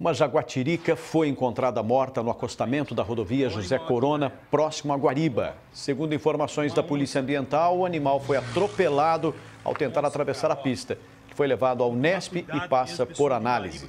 Uma jaguatirica foi encontrada morta no acostamento da rodovia José Corona, né? próximo a Guariba. Segundo informações da Polícia Ambiental, o animal foi atropelado ao tentar atravessar a pista, que foi levado ao Nesp e passa por análise.